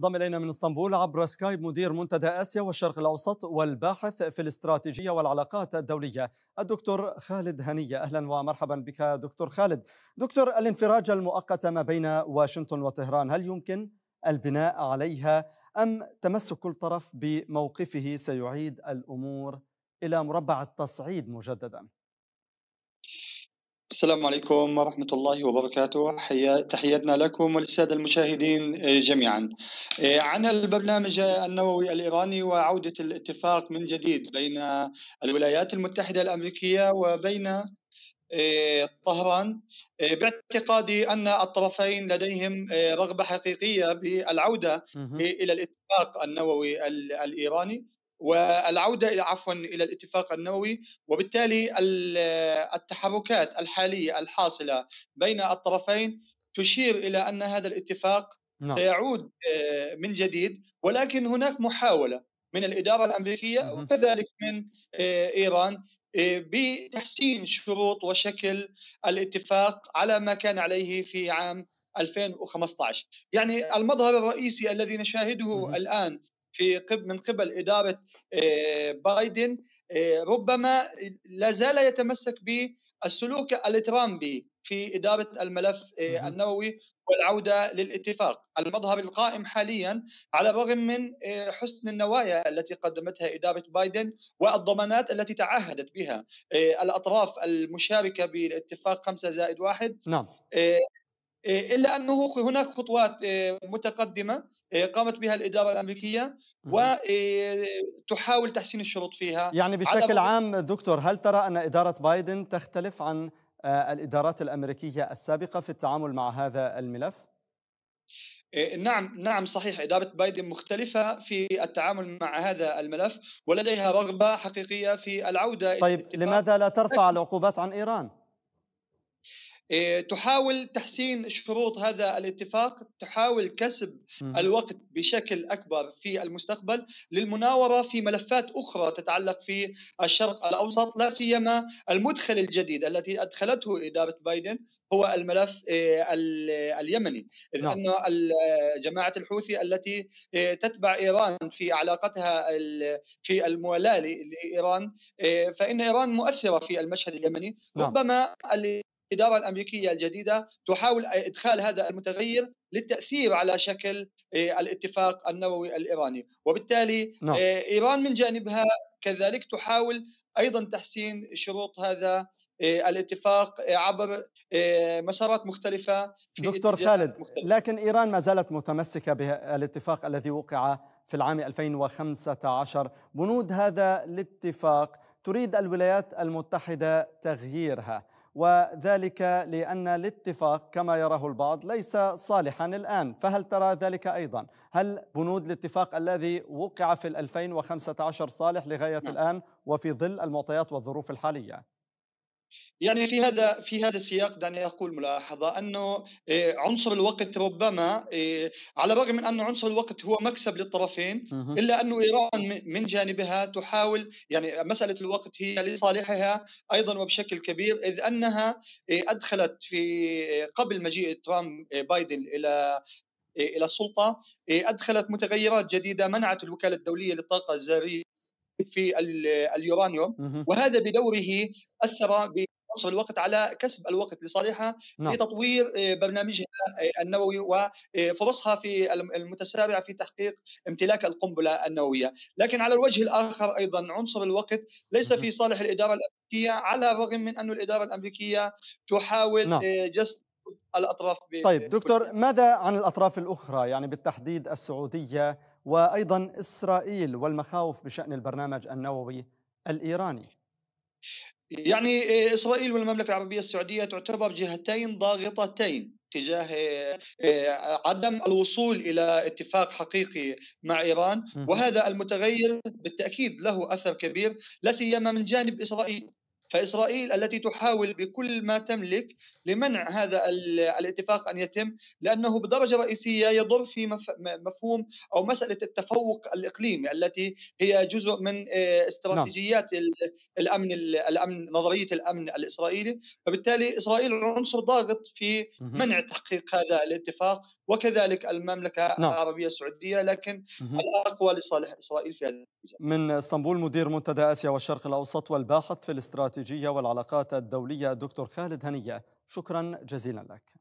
انضم الينا من اسطنبول عبر سكايب مدير منتدى اسيا والشرق الاوسط والباحث في الاستراتيجيه والعلاقات الدوليه الدكتور خالد هنيه اهلا ومرحبا بك دكتور خالد. دكتور الانفراج المؤقت ما بين واشنطن وطهران هل يمكن البناء عليها ام تمسك كل طرف بموقفه سيعيد الامور الى مربع التصعيد مجددا؟ السلام عليكم ورحمة الله وبركاته حيا... تحياتنا لكم وللسادة المشاهدين آه، جميعا آه، عن البرنامج النووي الإيراني وعودة الاتفاق من جديد بين الولايات المتحدة الأمريكية وبين آه، طهران باعتقادي ان الطرفين لديهم رغبه حقيقيه بالعوده الى الاتفاق النووي الايراني والعوده عفوا الى الاتفاق النووي وبالتالي التحركات الحاليه الحاصله بين الطرفين تشير الى ان هذا الاتفاق نعم. سيعود آه، من جديد ولكن هناك محاوله من الاداره الامريكيه وكذلك من آه، ايران آه، بتحسين شروط وشكل الاتفاق على ما كان عليه في عام 2015 يعني المظهر الرئيسي الذي نشاهده الآن في من قبل إدارة آه، بايدن آه، ربما لا زال يتمسك بالسلوك الترامبي في إدارة الملف آه، النووي والعودة للاتفاق المظهر القائم حاليا على الرغم من حسن النوايا التي قدمتها إدارة بايدن والضمانات التي تعهدت بها الأطراف المشاركة بالاتفاق خمسة زائد واحد نعم إلا أنه هناك خطوات متقدمة إيه، قامت بها الاداره الامريكيه وتحاول إيه، تحسين الشروط فيها يعني بشكل عام دكتور هل ترى ان اداره بايدن تختلف عن آه، الادارات الامريكيه السابقه في التعامل مع هذا الملف؟ إيه، نعم نعم صحيح إدارة بايدن مختلفة في التعامل مع هذا الملف ولديها رغبة حقيقية في العودة طيب لماذا لا ترفع العقوبات عن إيران؟ إيه، تحاول تحسين شروط هذا الاتفاق تحاول كسب الوقت بشكل اكبر في المستقبل للمناوره في ملفات اخرى تتعلق في الشرق الاوسط لا سيما المدخل الجديد التي ادخلته اداره بايدن هو الملف إيه، اليمني إذ نعم. أن جماعة الحوثي التي إيه، تتبع إيران في علاقتها في الموالاة لإيران فإن إيران مؤثرة في المشهد اليمني نعم. ربما الاداره الامريكيه الجديده تحاول ادخال هذا المتغير للتاثير على شكل آه، الاتفاق النووي الايراني، وبالتالي نعم. آه، ايران من جانبها كذلك تحاول ايضا تحسين شروط هذا آه، الاتفاق عبر مسارات مختلفه دكتور خالد مختلفة. لكن ايران ما زالت متمسكه بالاتفاق الذي وقع في العام 2015 بنود هذا الاتفاق تريد الولايات المتحده تغييرها وذلك لأن الاتفاق كما يراه البعض ليس صالحا الآن فهل ترى ذلك أيضا؟ هل بنود الاتفاق الذي وقع في 2015 صالح لغاية نعم. الآن وفي ظل المعطيات والظروف الحالية؟ يعني في هذا في هذا السياق دعني اقول ملاحظه انه إيه، عنصر الوقت ربما إيه، على الرغم من انه عنصر الوقت هو مكسب للطرفين الا انه ايران من جانبها تحاول يعني مساله الوقت هي لصالحها ايضا وبشكل كبير اذ انها إيه، ادخلت في قبل مجيء ترامب بايدن الى الى السلطه ادخلت متغيرات جديده منعت الوكاله الدوليه للطاقه الذريه في اليورانيوم وهذا بدوره اثر تنصب الوقت على كسب الوقت لصالحها نعم. لتطوير آه، برنامجها آه، النووي وفرصها آه، في المتسارعه في تحقيق امتلاك القنبله النوويه، لكن على الوجه الاخر ايضا عنصر الوقت ليس في صالح الاداره الامريكيه على الرغم من ان الاداره الامريكيه تحاول نعم. جسد الاطراف طيب دكتور ماذا عن الاطراف الاخرى يعني بالتحديد السعوديه وايضا اسرائيل والمخاوف بشان البرنامج النووي الايراني يعني آه، اسرائيل والمملكه العربيه السعوديه تعتبر جهتين ضاغطتين تجاه آه، آه، عدم الوصول الى اتفاق حقيقي مع ايران وهذا المتغير بالتاكيد له اثر كبير لا سيما من جانب اسرائيل فإسرائيل التي تحاول بكل ما تملك لمنع هذا الاتفاق أن يتم لأنه بدرجة رئيسية يضر في مفهوم أو مسألة التفوق الإقليمي التي هي جزء من آه، نعم. استراتيجيات الأمن الأمن نظرية الأمن الإسرائيلي فبالتالي إسرائيل عنصر ضاغط في منع تحقيق هذا الاتفاق وكذلك المملكة نعم. العربية السعودية لكن مه. الأقوى لصالح إسرائيل في هذا من اسطنبول مدير منتدى آسيا والشرق الأوسط والباحث في الاستراتيجية الاستراتيجية والعلاقات الدولية دكتور خالد هنية شكرا جزيلا لك